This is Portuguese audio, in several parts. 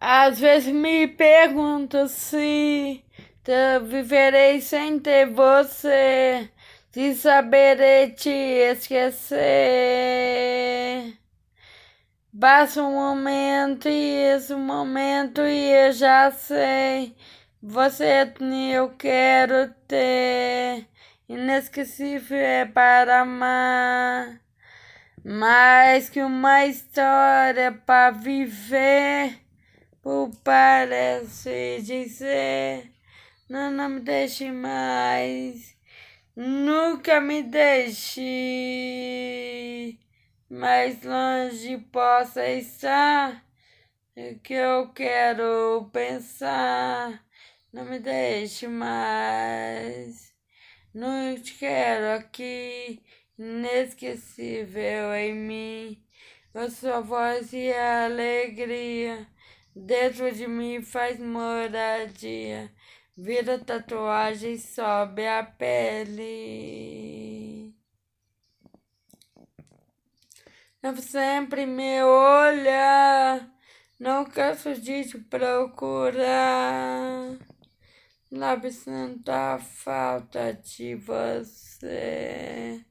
Às vezes me pergunto se viverei sem ter você, se saberei te esquecer. Basta um momento e esse momento e eu já sei. Você eu quero ter. Inesquecível é para amar. Mais que uma história para viver. O parece dizer: não, não me deixe mais, nunca me deixe. Mais longe possa estar o que eu quero pensar. Não me deixe mais, não te quero aqui, inesquecível em mim. A sua voz e a alegria Dentro de mim faz moradia, vira tatuagem, sobe a pele. Eu sempre me olha, não canso de te procurar. Lábio sentar a falta de você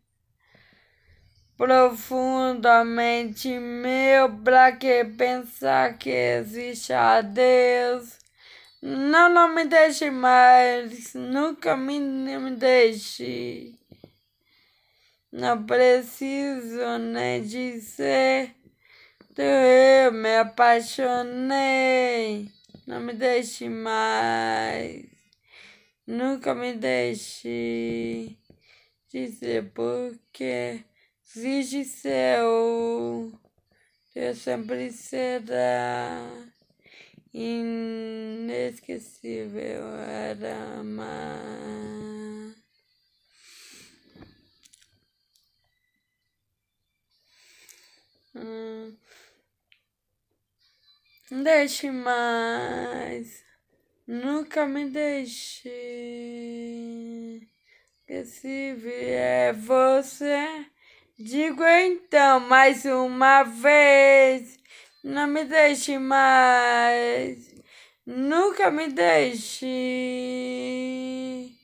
profundamente meu para que pensar que existe a Deus. Não, não me deixe mais, nunca me, me deixe. Não preciso nem dizer que eu me apaixonei. Não me deixe mais, nunca me deixe dizer porquê. Vigi seu, eu sempre será inesquecível era Hum. Deixe mais, nunca me deixe. Que se vier você Digo então mais uma vez: não me deixe mais, nunca me deixe.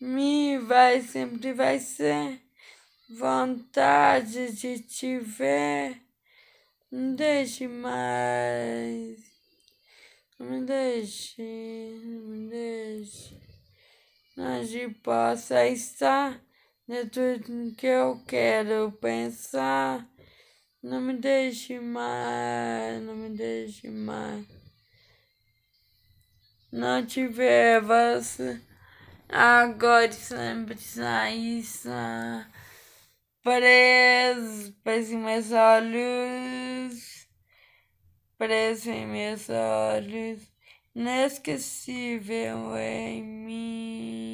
Me vai, sempre vai ser vontade de te ver. Não deixe mais, não me deixe, não me deixe, onde possa estar de é tudo que eu quero pensar. Não me deixe mais, não me deixe mais. Não te você agora sempre sair preso, preso em meus olhos, preso em meus olhos, inesquecível em mim.